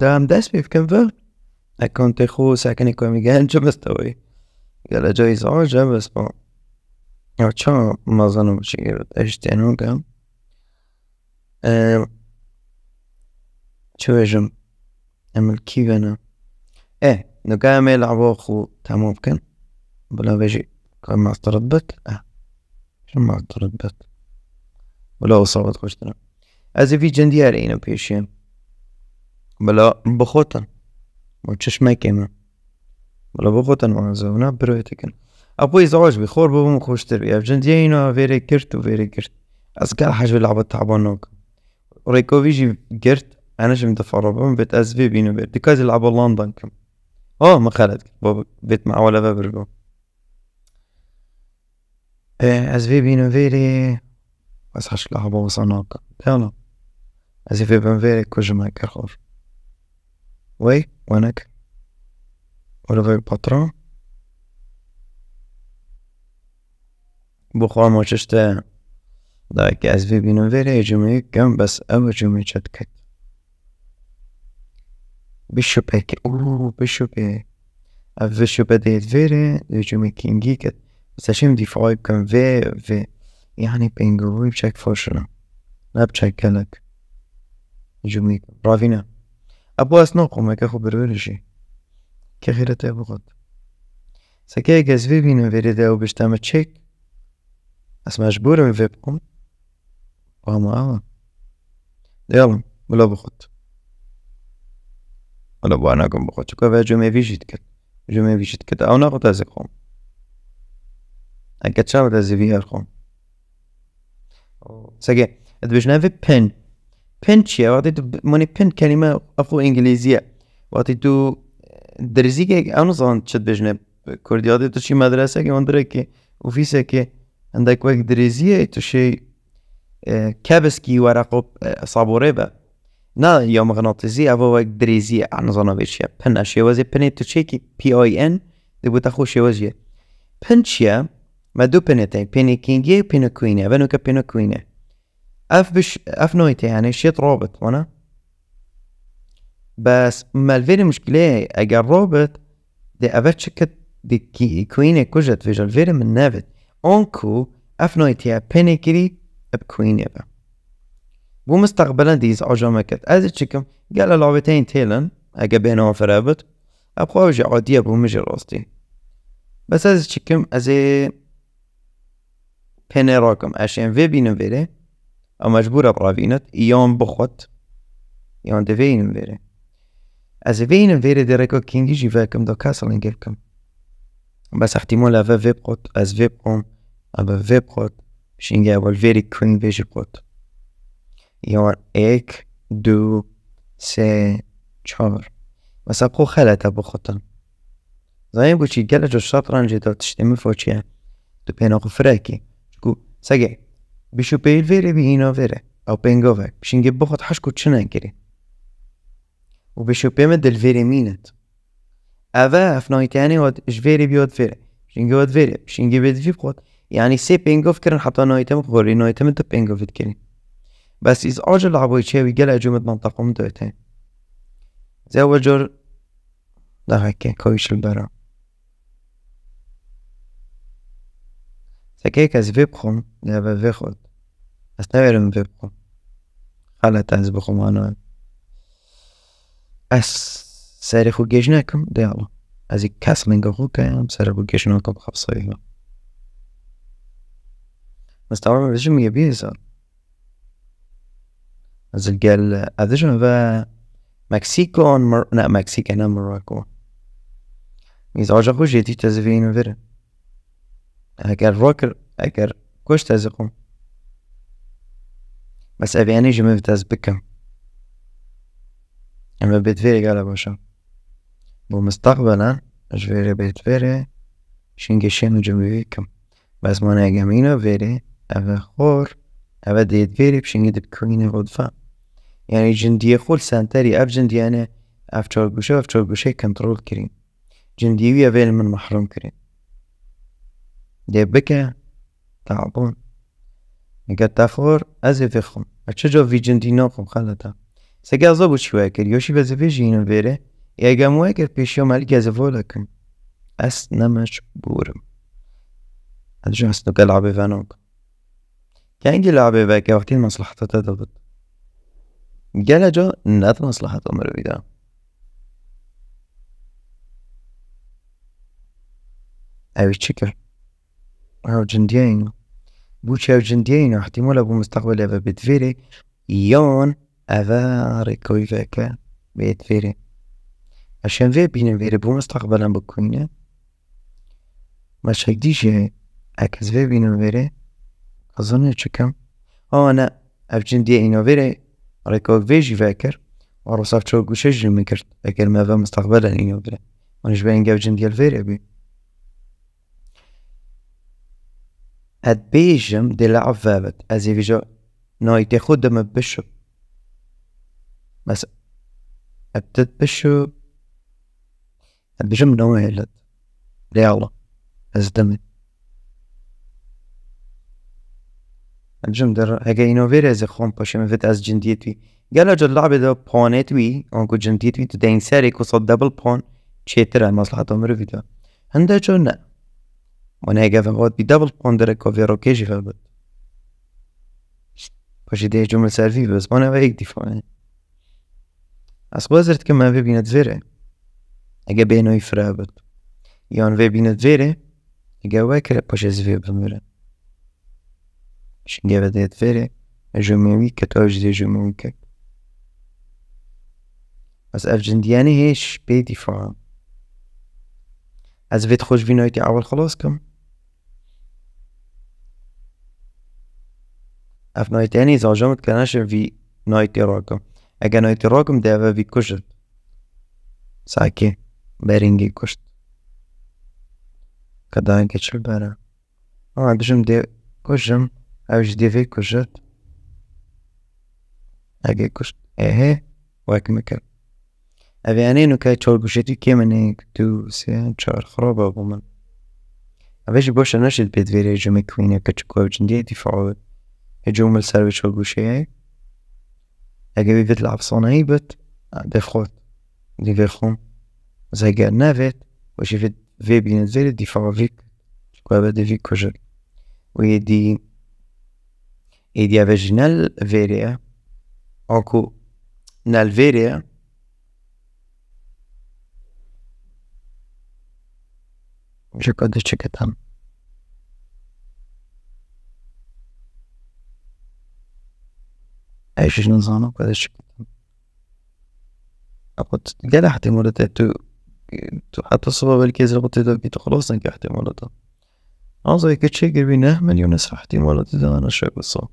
دارم دست بیفکن و اکانت خو سکنی که میگن چه بستوی گله جایز ها جه بسپا یا چه مازنو بچه گرد اشتینو کم چه بجم امل کی بنا اه نقام يلعبوا خو تاع ممكن بلا بيجي كان ما اضطربت اه شم ما اضطربت بلا وصلت خوش تنام ازي في جنديار اينا بخوتن bohoten, hočeš nekaj, ne? بلا بخوتن ona زونا vnaprej tekan. أبوي زعوج بخور بابا ما خوش تربية بجندينا فيري كرت وفيري كرت أسكال حاج بالعبة تعبانوك ريكوفيجي كرت أنا شم دفع ربهم بيت أسفي بينو بيت ديكاز يلعبوا لندن كم أه ما خالد بابا بيت مع ولا بابر بابا أسفي بينو فيري بس حاش لعبوا وصناك يلا أسفي بينو فيري كوجما كرخور وي وينك Oliver Patron بخوا موجشتا داك از في بينو فيري جمعي كم بس او جمعي شتكت بشوبة كي اوه بشوبة اف بشوبة ديت فيري جمعي كينجي كت بس اشم دي فايب كم في في يعني بينجوي بشك فوشنا لا بشك كلك جمعي برافينا Apuas no, como que berberji. Que gira te bugot. Saquei que as vivi na vereda o bestama check. As mais buram vepcom. Vamos lá. يلا ولا بخوت ولا بوانا كم بخوت شو كافا جو ميفي جيت كت جو ميفي جيت كت او ناقو تازي خوم هكا تشاو تازي فيها خوم ساكي ادبش نافي بين بنتشيا وعطيتو موني بن كلمة أفرو إنجليزية وعطيتو درزي كي أنا صغن تشد بجنب كردي عطيتو شي مدرسة كي وندركي وفيسا كي عندك وقت درزية تو شي كابسكي ورقو با نا يا مغناطيسي أفو وقت درزية أنا صغن بيش يا بن أشي أشيوازي بني تو كي بي أي إن دي بوتاخو بنش يا ما دو بنتين بيني كينجي وبيني كوينة بنوكا بيني كوينة اف بش اف نويت يعني شيت روبوت وانا بس ما الفيري مشكلة اجا روبوت دي افت شكت دي كويني كوجت في فيري من نافت اونكو اف نويت يا بيني كري بكويني با بو مستقبلا ديز كت از تشكم قال لعبتين تيلن اجا بينهم فرابت ابخو اجي عادية بو مجي راستي بس از تشكم ازي بيني راكم اشين في بينو فيري او مجبوره برای وینت ایام بخود ایام ده وینم ویره از وینم بیره دره که کنگی جیوه کم دا کسل انگیر کم بس احتیمال اوه ویب خود از ویب خود اوه ویب خود شنگه اول ویری کن بیش خود یان ایک دو سه چهار بس اپو خلطا بخودن زنیم بوچی گل جو شاترانجی دا تشتیم فوچیه دو پیناقو فرکی گو سگه بیشو پیل ویره بی اینا ویره او پنگا وی بشینگه بخواد حشکو چنه گری و بیشو پیم دل ویره مینت او افنایی تانی هاد اش ویره بیاد ویره بشینگه هاد ویره بشینگه بید وی بخواد یعنی سه پنگا وی کرن حتا نایتم بخواری نایتم تا پنگا وی کرن بس از آجل عبای چه وی گل اجومت منطقه هم دویتن زی اول جور ده هکه کویشل برام Verkehrkreis Vibchum, der bewichert. Das Teil im Vibchum. Chalat als Vibchum anon. Es سارخ وجيجناكم ديالو ازي كاسلين غوكا يوم سارخ وجيجناكم خبصيها مستوعب بجم يبيزا ازل قال اذجم با مكسيكو مر... لا مكسيك مراكو ميزاجا خوش يتي تزفين فيرن روکر اگر کشت از qum بس ابي اني جمع بتاز بکم اما بتفيري قال باشا ومستقبلا جفيري بتفيري شنگی شنو جمع بکم بس مانا اینو فيري ابا خور ابا ديت فيري دب دبكريني غدفا يعني جندی خول سانتري اف جندیانه انا اف تشوربوشا اف تشوربوشا كنترول كرين جنديوية فيل من محروم كرين جيب بكا تعبون نقد تاخور ازي فيخم اتشجو في جندينو خم خلطا سكا زبو شواكر يوشي بزفي جينو بيري يا جامواكر بيشو مالك يزفو لكم اس نمش بورم اتجو اس نوكا لعبي فانوك كاين دي لعبي باكا وقتين مصلحة تدبط قال جو نات مصلحة عمر بيدا أيوة شكرا Argentijn. Bouche Argentijn, احتمال ابو مستقبل ابا فيري يون ابا ريكوي فاكا بتفيري عشان في بين فيري بو مستقبلا بكوينه مش هيديش اكز في بين فيري اظن تشكم او انا Argentijn فيري ريكوي فيجي فاكر وروساف تشوكو شجل مكرت أكل ما فا مستقبلا انو فيري ونجبين جاب جنديال فيري بي هاد بيجم دي la afavet as if jo no ite khudem bishop بس ابتد بشو بجملة واحدة يلا ازدمت در هكا ينوفير ازي خون باش ما فيت از جنديتوي قال جو اللعبة دو دا وي اونكو جنديتوي تدين ساري كوصد دبل بون تشيترا مصلحتهم فيديو هندا جو نا ونegavot bi double pondere kovjero keshi velbet. Pashi de jumel servi bes bona veik di fone. As gwazert kem ave binet vere. Ege beno i frabet. Jan ve binet vere, ege vekre pashi zvi bemure. Shin geve det vere, جمعوي كتاج دي جمعوي كك بس افجندياني هيش بيدي فاهم از بيت خوش بینایتی اول خلاص کم affiniteani zaožamet kanaše vi noitirokom. Aga noitirokom deva vi kušet. Saki beringi kušt. Kadan geçir bana. Ama bizim de kuşum avcı devi kuşat. Aga kuşt. Ehe. Vakmekan. اوانین که چهار گوشتی که من دو سه چهار خرابه با من اوش باشه نشد بدویره جمع کوینه که چکو جندیه دفاعه هجوم السرویچ و گوشه اگه وی ویت لعبسانه ای بت دفخوت دیگه خون از اگر نوید وشی وی وی بین زیر دیفا وی که بعد وی کجر و یه دی دي اوژینال ویریا آکو نال ویریا شکاده چکتم عيشش نظام په دې شکل اقد قال احتمالات تو تو حتى الصبح بالكيز قلت له كي خلاص انك احتمالات اعزائي كتشيكر بينه مليون اسرع احتمالات اذا انا شايف الصوت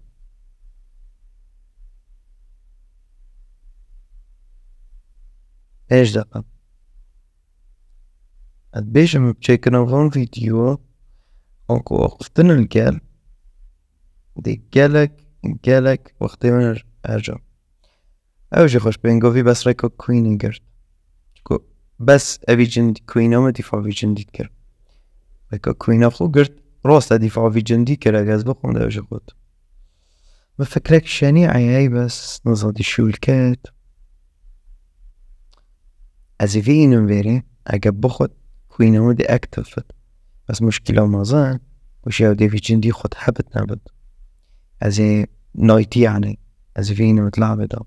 ايش دقة اتبيش ام بتشيكنا فون فيديو انكو وقفتنا الكال دي قالك قالك وقتي منر ارجع اوجي خوش بنگوی بس رکو کوینی كو بس اوی جند کوینام دفاع وی جندید کرد رکو کوینا خو گرد راست دفاع وی جندید کرد اگز بخوند اوجی خود ما فكرك شنيعة هاي بس دي شو الكات أزي في إنم بيري أجب بخد كوين دي أكتفت بس مشكلة ما زان وشي أودي في جندي خد حبت نبت أزي نايتي يعني azvine mitlabedo.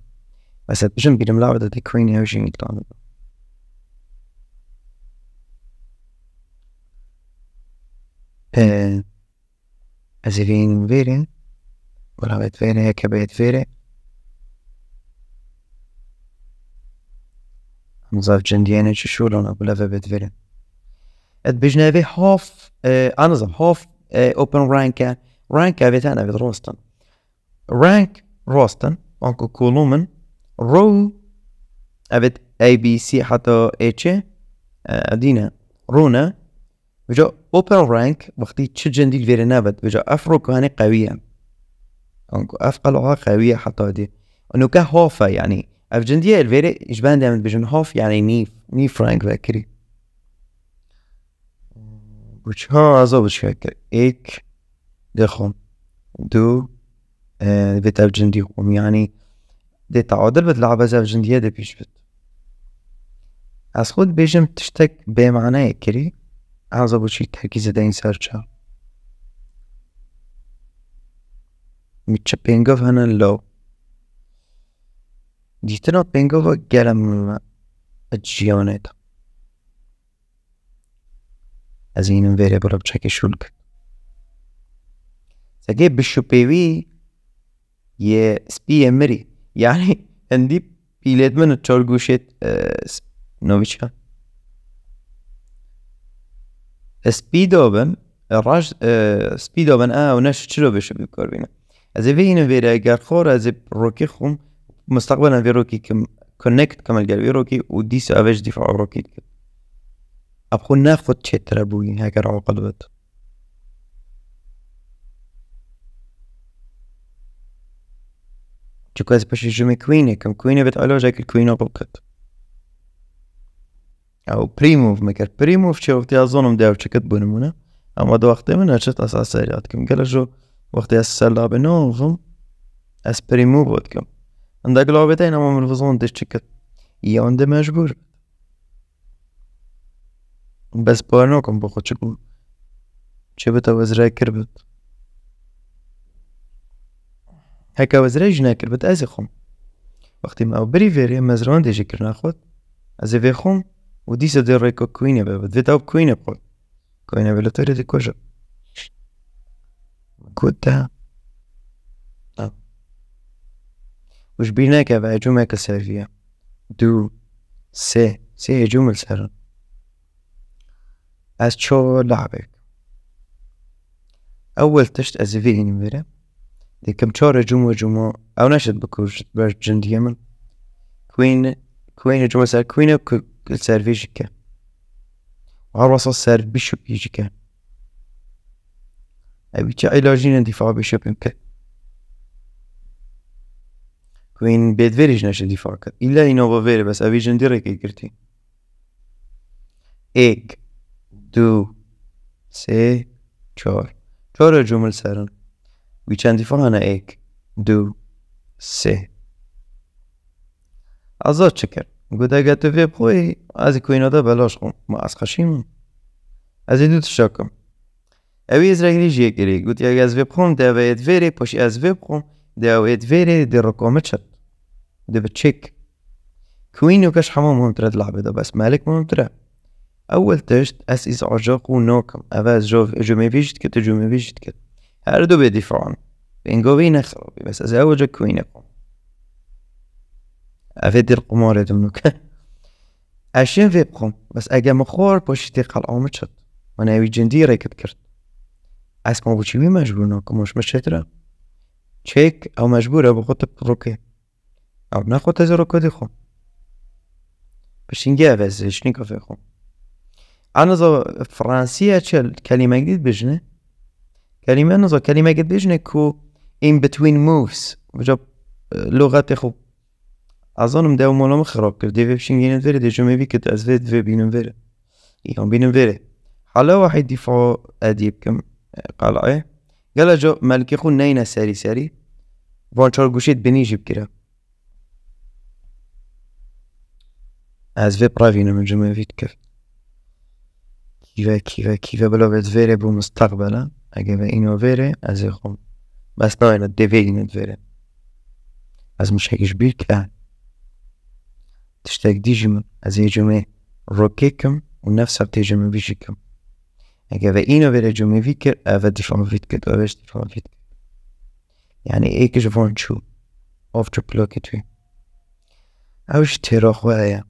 Wij zeiden bijzonder bij de mlabedo de queen heusje mitlabedo. azvine vere, mlabedo vere, hekabet vere. Nzav jendiene chishulon abulave bet vere. Het bijzonder half, anzam half open ranka, ranka vetana vet rostan. Rank rosten, anche kolumen, رو evet A, B, C حتى H ادينا رونا بجا اوبر رانك وقتي تشجن دي الفيرنابت بجا افرو كاني قوية انكو اف قلعها قوية حتى دي انو هوفا يعني افجن دي الفيري جبان دامت بجن هوف يعني نيف نيف رانك ذاكري بجها ازو بجها ايك دخون دو wird آه، الجندي هم يعني دي تعادل بتلعب از الجندية دي پیش بد از خود بیجم تشتک به معنی کری از بچی ترکیز ده این سرچه میچه پینگف هنن لو دیتنا پینگف گلم اجیانه از این ویریبل بچه که کرد سگه بشو پیوی je spije mri. Yani endi pilet më në çor gushit në veçka. E spidovën, e rrash, e spidovën a u nesh çrove shëbi korvina. از وين فيرا جارخور از روكيخهم مستقبلا في روكي كم كونكت كما الجاربي روكي وديسو افيج دفاع روكي ابخو ناخد تشتر ابوي هكا راه قلبت Që quasi po shihemi Queen, kam Queen vet alo ja që Queen apo kët. او بريموف مكر وقتی شو وقتها اظنهم داو اما دو وقت من اشت اساس سيرات كم قال جو وقتها السلا بنوفهم اس بريموف وتكم عندك لعبتين اما من فزون ديش تشكت يا عند مجبور بس بانوكم بخو تشكو چه بتا وزرای کرد هكا وزري جناكر بد ازي خوم وقت ما او بري بریفری مزران دیجی کرنا خود ازي في خوم و دیسه دير ريكو كوينة بابا ویت او كوينة بخود كوينة بلو تاري دي کجا كوتا أه. وش بيناك بهجومك السلفية دو سي سي هجوم السر از شو لعبك أول تشت فيه نمبره جمو او جومە جومە ئەو نەشت بکوژ بەش كوين من کوین کوینە جومە سەر کوینە سەروێژیکە وڕاستە سەر بیش و پیژیکە ابي چ ئەیلاژینە دیفاع بشە پێم كوين بيت فيريج نەشە دفاع کرد إلا ئینەوە بەێرە بس ابي جند ريكي گرتی ايك دو سي چۆر چۆرە جومل سەرن Vi kände för henne ek. Du. Se. از آد چکر گو دگه تو فی پوی از کوینا دا بلاش خون ما از خشیم از این دو تشکم اوی از رگلی جیه گری گو دگه از ویب خون ده وید ویری پاشی از ویب خون ده وید ویری ده رو کامه چد دو به چک کوینو کش همه مهمتره دلعبه دا بس مالک مهمتره اول تشت از از عجاق و ناکم اوه از جو جمعه بیشت که تجمعه بیشت کت. هر دو به بدیفان بنگاوی خرابی بس از افه دل قمار دونو که اشین فی بقوم بس اگه مخور باش قل آمد شد وانا أوي جندي رايك بكرت اسمه بوشي مجبور مجبورناكم مش را چیک او مجبوره بخوت روکه او نخوت از روکه دی خون باش اوزش نیکا فی خون انا فرانسی چل کلمه گدید بجنه كلمه نظر كلمه قد بيش in between moves بجاب آه، لغه تخو اظن مداو مولا مخرب كردي في بشين جينا فيري دي جمي بي كد أزفيد في بينن فيري إيهم بينن فيري حالا واحد دفاع اديب كم آه، قال ايه قال جو مالكي خو ناينا ساري ساري فانشار قوشيت بني جيب از في برافينا من فيت كيف کیوه کیوه کیوه بلاوت ویره به مستقبلا اگه به اینو ویره از خون خب بس ناینا دوه اینو وره از مشکش بیر که دیجی من از جمعه کم و نفس روکیکم ونفس بیشی کم اگه و اینو بره جمعه وی کرد او دفعه وید کرد اوش دفعه مفید کرد یعنی ایکش وان چو افتر پلوکی توی اوش تیرا خواه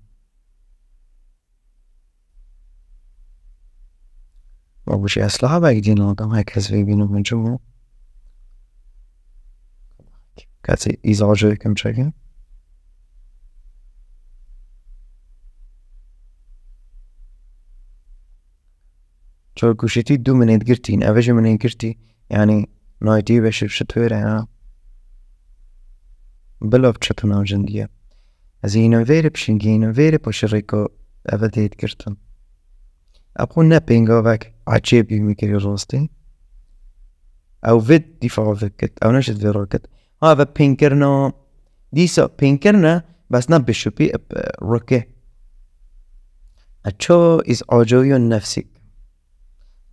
وشي أسلحة بقى جديد نوضم هيك هزوي بينهم الجمهور كاتي إذا عجل كم شاكين شو كوشيتي دو من إدقرتين أفجي من إدقرتي يعني نايتي بشي بشتوير يعني بلا بشتو ناوجن ديه از این ویره پشنگی این ویره پشریکو اوه دید گرتن après napping هذاك عتشيبي يمي كيريو روستي او فيد دي فور فيكت او نشد في روكت هذا بينكرنا ديسا بينكرنا بس نبي شوبي روكي اتشو از نفسي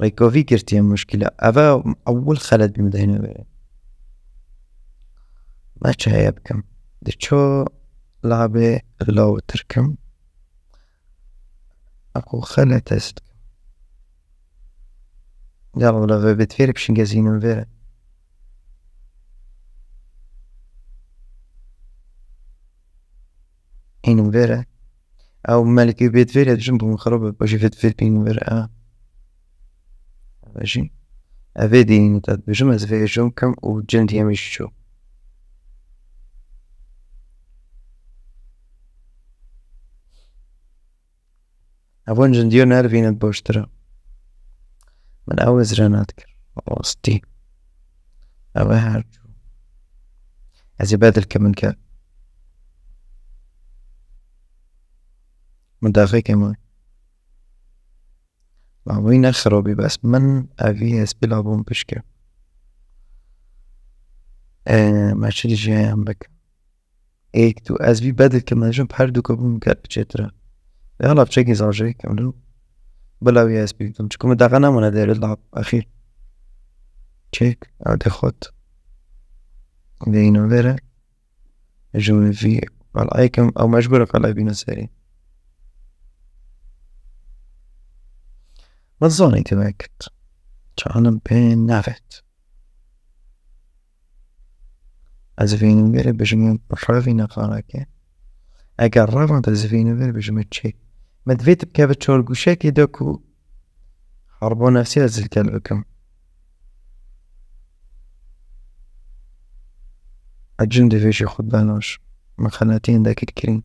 ريكو في كرتي مشكلة أفا أول خلد بمدينة بيري ما تشهي بكم دشو لعبة غلاو تركم أقو خلد تستكم Diavolo, l'aveva tver pshin gazino, vero? إن مبارا أو مالك بيت فيري جنبه مخربة باش يفيد فير بين مبارا ماشي أفيدي نتاد بجمع زفايا جون كم وجنت أمشي شو أبون جنديو نار فينا بوشترا من اول zrenat ker او awa ازي بدل kemen ker من داخل كمان معمولين أخربي بس من أبي اس بون بشكل آه ما شدي جاي عم بك إيك تو ازي بدل كمان جنب دو كبون كات بشترا يلا بشكل زوجي كملو بلا وی اس بی تم چکم دغه نه مونږ درې لا اخیر چیک او ده خود دې نو وره اجو می وی قال ایکم او مجبور قال ای بینه سری ما زونه تی وکت چانم پین نفت از وین وره بجمه پرفی نه قاره که اگر روان از وین وره بجمه چیک مدفيت بكابتشول شول قشاكي دوكو حربونا في سياسة الكلوكم الجندي فيش ياخد بالوش مخناتين ذاك الكريم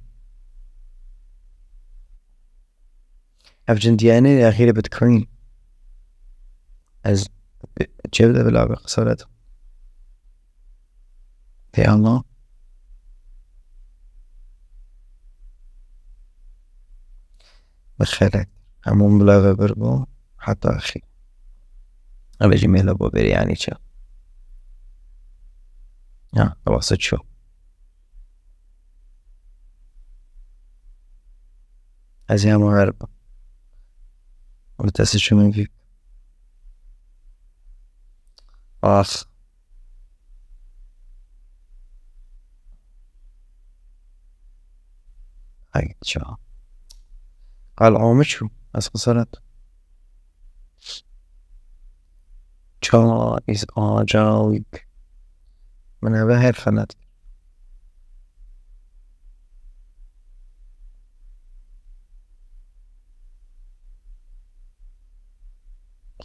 الجندي يعني أخيرا بتكوين از جيب جبده بالعبق صلاته يا الله بخیرت همون بلاغه برگو حتی اخی او بجی میلا با بری یعنی چه نه نواسه چو از یه همه هر با او تسی چو من فیب آخ اگه چه قال عومشو بس خسرت Chara is Arjalik من هذا فنت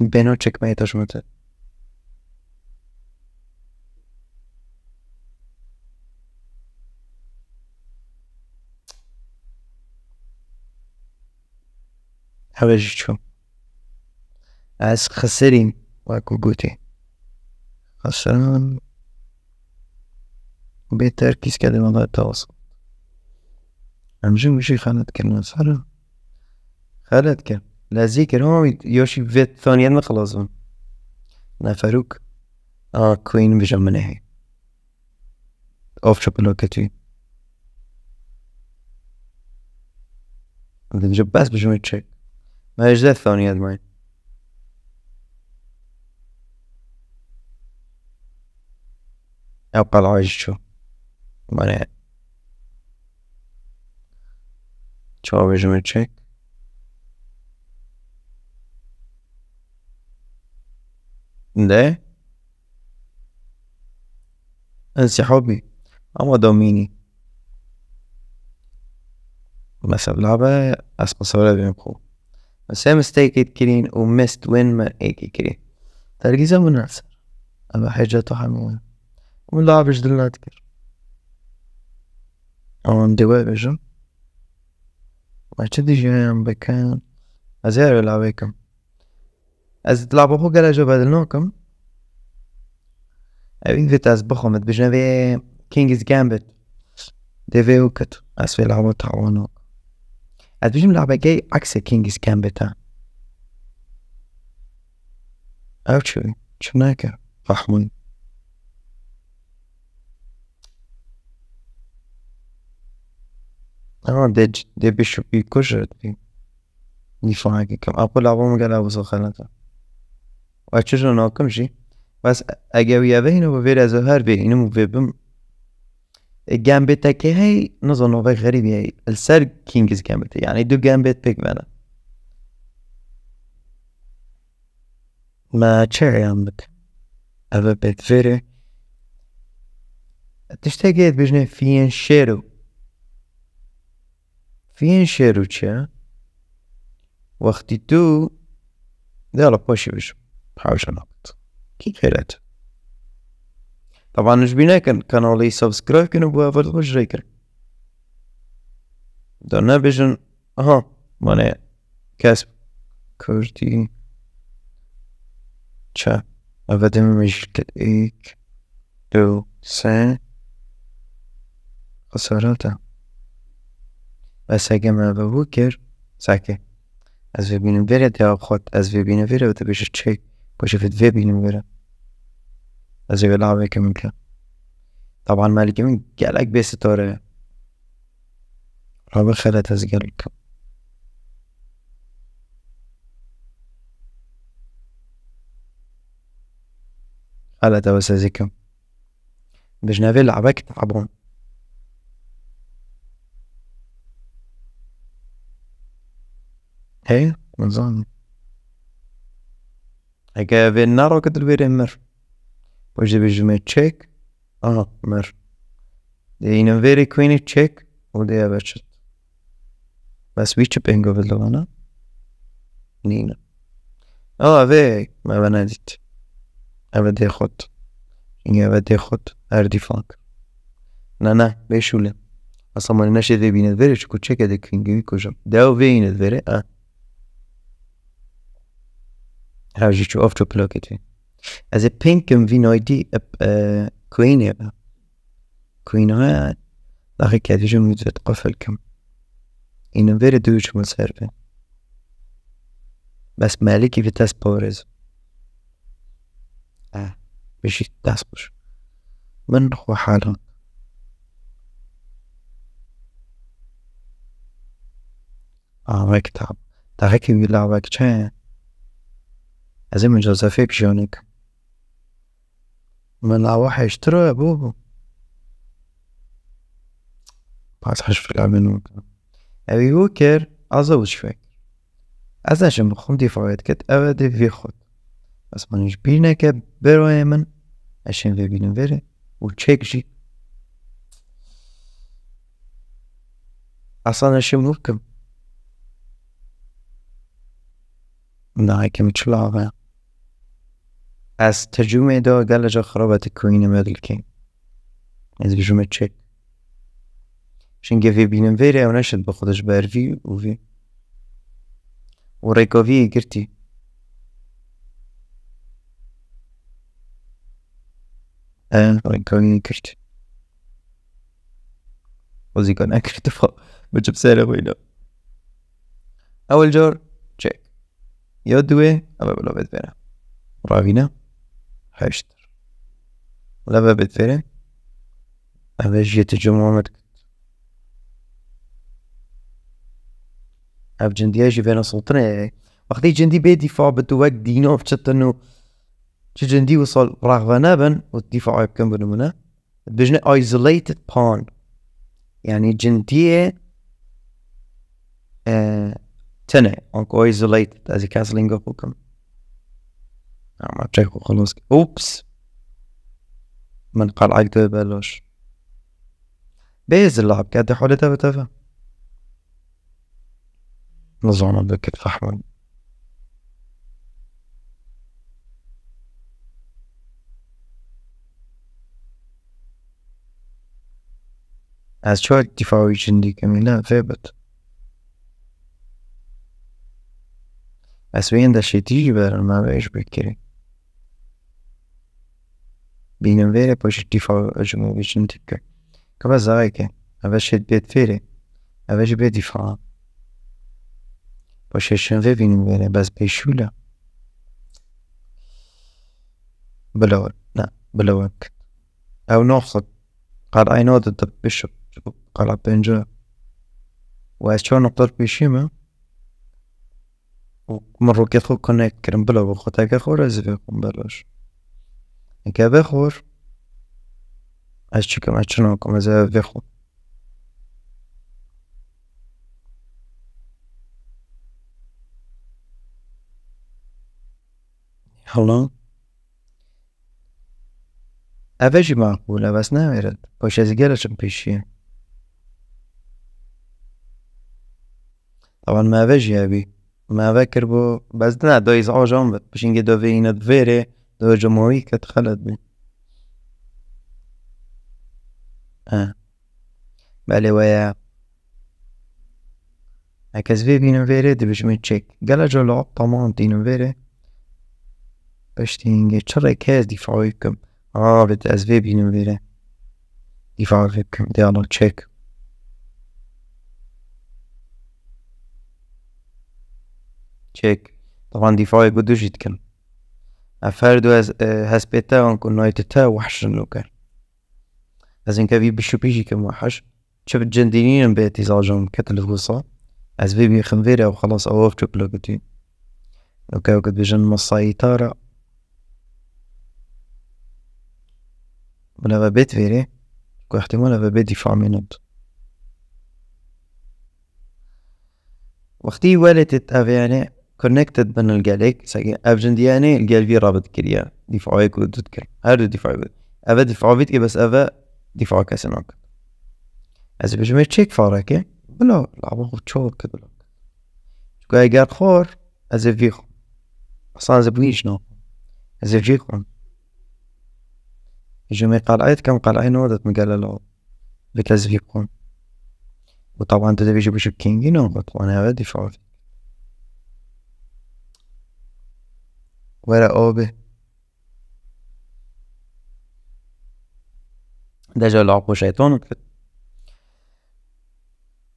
بينو تشيك ما يتجمته حوايج شفتهم عاس خسرين واكو قوتي خسران و بيت ما ضايت تواصل عم جنو کرد خالد كان خالد لا زي هو يوشي بيت ثانية ما خلاص نا فاروك اه كوين بجم الأجزاء الثانية أجمعين أبقى العايش شو ماني شو بيجي من تشيك ده انسي حبي اما دوميني مثلا لعبة اسمها بين بينكم Sam stayed clean ومست وين ما ايكي كرين تركيزه من منعسر أما حاجته حموية ومن لعبش دلاتكر أون دواء بجم ما تشدي جيان بكان أزير يلعبكم أز تلعبوا خو قال جو بدل النوكم أبين فيت از بخمت بجنبي كينجز جامبت دي فيوكت اسفي عبو تعوانوك از بجمله لعبگی عکس کینگز کم بتا او چوی چناکه رحمون آه ده ده بشو بی کجرد بی نیفانه که کم اپو لعبا مگل او سخنه و چجا ناکم جی بس اگه ویوه اینو بیر از هر بیر اینو ببم كي هي نظن هو غريب هي السر كينجز جامبيتا يعني دو جامبيت بيك مانا ما تشيري عمك أبا بيت فيري تشتاقيت بجنة فين شيرو فين شيرو تشا وقتي تو دارا بوشي بجو حاوش نقط كي خيرات طبعا مش بيناكن كانالي سبسكرايب كانوا بوا فرد خوش ريكن دانه بيجن اها مانه کسب کردی چه اول میشه یک دو سه خساراتم بس اگه من بو کرد سکه از ویبینم بره دیاب خود از ویبینم بره و تا بشه چه باشه فید ویبینم بره از يبقى العب كمان كده طبعا مع الجيمنج جالك بيس توري رابع خلى تسجيلك خلى بس زيكا باش بجنوی لعبك تعبون هی؟ من اگه هكا نارو النار وكتلبي رمر Pode běžíme check. Aha, mer. Det är en very queen check och det är världset. Men switchup ingår väl då, va? آه وی ما ندید اوده خود این اوده خود اردی فانک نه نه بشوله اصلا من نشه دی بینید وره چکو چه کده کنگوی کجم دو وی ایند وره اه هرژی چو آف چو پلاکت وی Also pinken vi noi di كوينة كوينة لاخي كادي جمو زاد قفل كم إن فيري دو جمو سيرفين بس مالكي في تاس بوريز اه بشي تاس بوش من خو حالهم آه كتاب تاخي كي بيلا وكتشان أزي من جوزافي بجونيك من اروح يشتروا يا بوبو بعد في العمل ابي بوكر ازوج فيك ازاشم بخمدي فايت كت اودي في خود بس ما جبينا كب بروي اشين في بينا فيري وشيك جي اصلا شم نور کم كم کم از تجومه دا گل جا خرابت کوین مدل کن از بجومه چه شنگه وی بینم ویره او نشد بخودش بروی او وی و ریکاوی گرتی این ریکاوی گرتی وزیگا نکرد فا بجب سر اینا اول جار چه؟ یاد دوه اما بلا بد برم راوی نه هشتر لبا bitverin ev yetici Muhammed ev جندي اجي فينا سلطنة وقت جندي بيدي فا بتوك دينو بشت انه شي جندي وصل رغبة نابن والدفاع يبكم بنمنا بجنا isolated pawn يعني جندية آه تنع انكو isolated as a castling ما نعم، تشيكو خلاص اوبس من قلعة كده بلوش بيز اللعب كاد حوالي تفا تفا نظام بكت فحمد از چه دفاعی جندی کمیلا فیبت از وین داشتی تيجي برن ما بهش بكيري بين ویره پش دفاع جمع بیشتر تیپ که که با زای که اوش هد بید فیره اوش بید دفاع پش هشن وی بین ویره بس بیشولا بلور لا بلور او نخد قال اي دد بشب قد اپنجا و از چون نقدر بیشیمه و مرو که كرم کنه کرم بلور خود اگه خود رزی اگه بخور از چی من از کنم، از بخور حالا اوشی مقبوله بس نمیرد باش از گلشم پیشیه طبعا ما اوشی اوی ما کر بو بس نه دایز آجام بود باش اینگه دوی ویره دابا جمهورية كتخلط بين اه بالي ويا هكا سبيب ينفيري باش ميتشيك قال جو لعب طمان فيري باش تينجي تشرك هاز دفاعو يكم رابط آه، اسباب ينفيري دفاعو يكم ديالو تشيك تشيك طبعا دفاعي قدوش يتكلم افردو از اه، هسپتا اون کو نایتتا وحشن نو کر از این کبی بشو پیجی که وحش چه به به اتیزال جام کتل غصا از بی بی خنویر او خلاص او افتو کلو کتی او که او کت بجن مصایی تارا بلا بیت ویره کو احتمال او بیت دفاع منت وقتی ولتت اویانه كونيكتد بين الجاليك ابجن إيه؟ دياني الجال في رابط كليا دفعوا إيه كو وتذكر هذا دفعوا إيه. بيت افا دفعوا بيت بس افا دفعوا كاسنوك از بيش مي تشيك فارك بلا لعبو تشور كدلا جاي جار خور از فيخو اصلا از بنيش نو از فيخو جمي قلعت كم قلعي نودت مقال له بتلزفيقون وطبعا تدبيش بشكينجي نو طبعا هذا دفاعي ورق آبه دجا لعب شيطان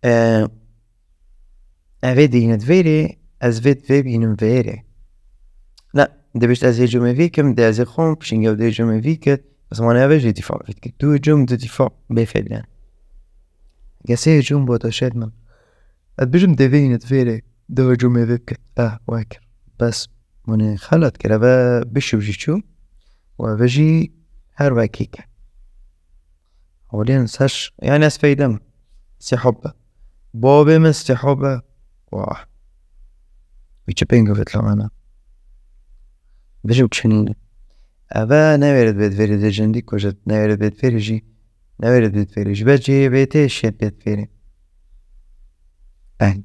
آه أفيدي ندفيري أزفيت فيبي نمفيري لا دبشت أزي جمع فيكم دي أزي خون بشين قو دي جمع فيكت بس ما نعرفش دفاع فيك دو جمع دو دفاع بفعل قاسي جمع بوتا شادمان أدبجم دفيني ندفيري دو جمع فيكت أه واكر بس موني خلط كربا بشو بجيشو و بجي هر و ولين ساش يعني اسفيدم سحبة بابي من سحبة واه ويجي بينغو فتلا مانا بجي كشنين أبا نويرد بيت فيري دي جندي كوجت نويرد بيت فيري جي نويرد بيت فيري بيتي بيتيش بيت فيري أهن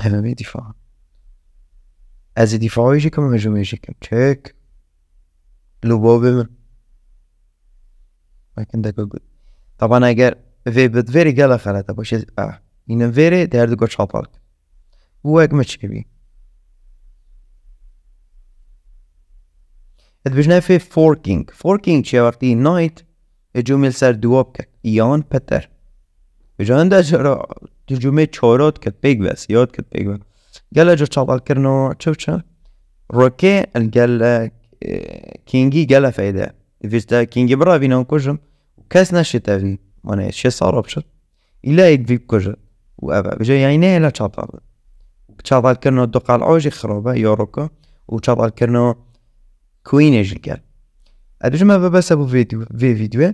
أهن بيتي فاهم Also die Frage kann man schon mal schicken. Check. لبوبمر لكن ده جوجل طبعا اگر في بتفيري قال خلاص ابو شيء اه ين فيري ده هردو كوتش هابالك هو اك مش كبي ادبجنا في فوركينج فوركينج شي وقتي نايت الجمل سر دواب كت ايان بتر بجان ده جرا الجمل چارات كت بيگ بس ياد كت بيگ بس قال له جوتشاب الكرنو تشوتشا روكي قال كينجي قال فايدة فيستا كينجي برا فينا كوجم كاسنا شتا في وانا شي صار بشر إلا في كوجم وابا بجا يعني لا تشابا تشابا الكرنو دوقع العوجي خروبة يوروكا كرنو كوين اجي قال ادوش ما بابا سابو فيديو في فيديو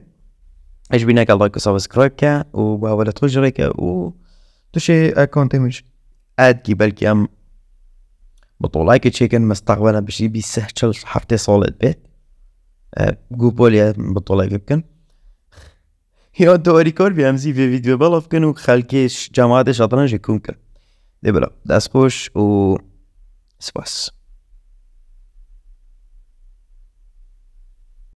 عجبناك الله وسبسكرايب كا وباولا تخرج ريكا و دوشي اكونتي مش اد كي كيبان لك بطولة كي تشيكن مستقبلا باش يبي يسهل صحفتي سوليد بيت قوبول يا بطولة كيبكن يا دو ريكور بي امزي في فيديو بالوف و خالكي اه، جامعة شطرنج يكون كن دي بلا و سواس